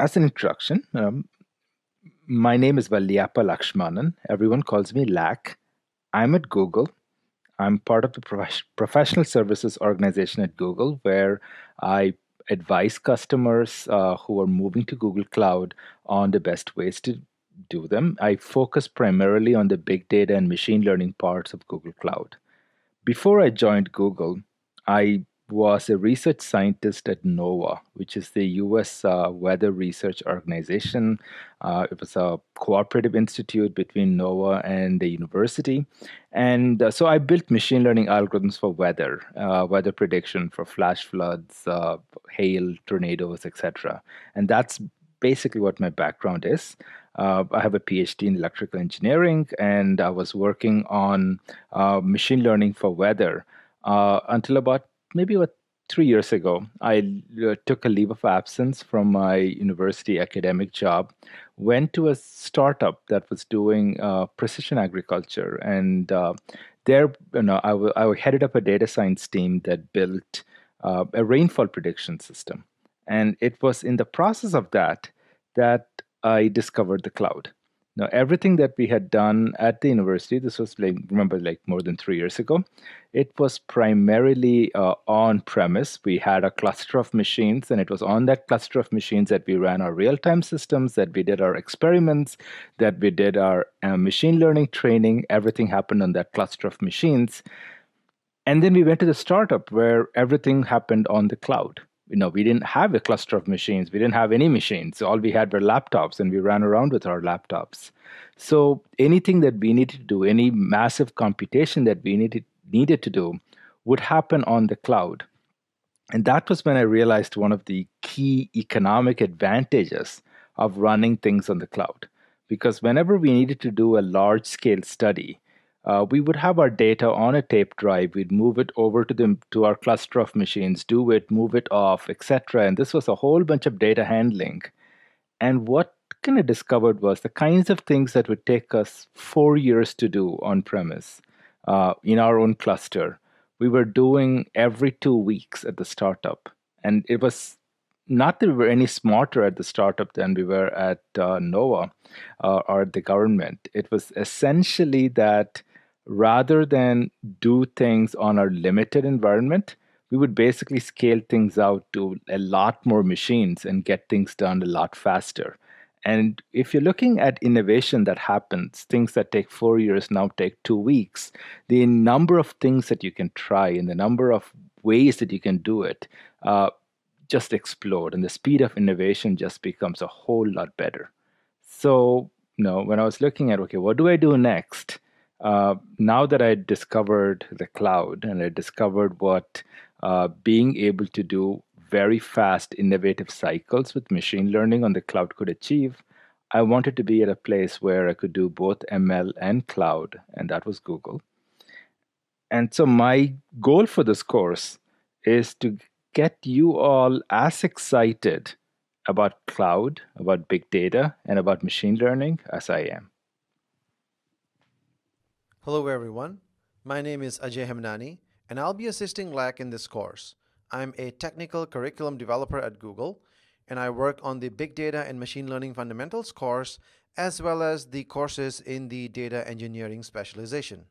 as an introduction, um, my name is Valliappa Lakshmanan. Everyone calls me Lak. I'm at Google. I'm part of the professional services organization at Google, where I advise customers uh, who are moving to Google Cloud on the best ways to do them. I focus primarily on the big data and machine learning parts of Google Cloud. Before I joined Google, I was a research scientist at NOAA, which is the U.S. Uh, weather research organization. Uh, it was a cooperative institute between NOAA and the university. And uh, so I built machine learning algorithms for weather, uh, weather prediction for flash floods, uh, hail, tornadoes, etc. And that's basically what my background is. Uh, I have a PhD in electrical engineering, and I was working on uh, machine learning for weather uh, until about maybe what three years ago, I uh, took a leave of absence from my university academic job, went to a startup that was doing uh, precision agriculture, and uh, there, you know, I, w- I headed up a data science team that built uh, a rainfall prediction system, and it was in the process of that that I discovered the cloud. Now, everything that we had done at the university, this was like, remember, like more than three years ago, it was primarily uh, on premise. We had a cluster of machines, and it was on that cluster of machines that we ran our real time systems, that we did our experiments, that we did our uh, machine learning training. Everything happened on that cluster of machines. And then we went to the startup where everything happened on the cloud you know, we didn't have a cluster of machines. We didn't have any machines. All we had were laptops, and we ran around with our laptops. So anything that we needed to do, any massive computation that we needed needed to do, would happen on the cloud. And that was when I realized one of the key economic advantages of running things on the cloud. Because whenever we needed to do a large scale study, uh, we would have our data on a tape drive. We'd move it over to the to our cluster of machines, do it, move it off, etc. And this was a whole bunch of data handling. And what kind of discovered was the kinds of things that would take us four years to do on premise uh, in our own cluster. We were doing every two weeks at the startup, and it was not that we were any smarter at the startup than we were at uh, NOAA uh, or the government. It was essentially that rather than do things on our limited environment, we would basically scale things out to a lot more machines and get things done a lot faster. And if you're looking at innovation that happens, things that take four years now take two weeks, the number of things that you can try and the number of ways that you can do it uh, just explode. And the speed of innovation just becomes a whole lot better. So, you know, when I was looking at, okay, what do I do next? uh, now that I discovered the cloud and I discovered what uh, being able to do very fast, innovative cycles with machine learning on the cloud could achieve, I wanted to be at a place where I could do both ML and cloud, and that was Google. And so, my goal for this course is to get you all as excited about cloud, about big data, and about machine learning as I am. Hello everyone, my name is Ajay Hemnani and I'll be assisting LAC in this course. I'm a technical curriculum developer at Google and I work on the Big Data and Machine Learning Fundamentals course as well as the courses in the Data Engineering specialization.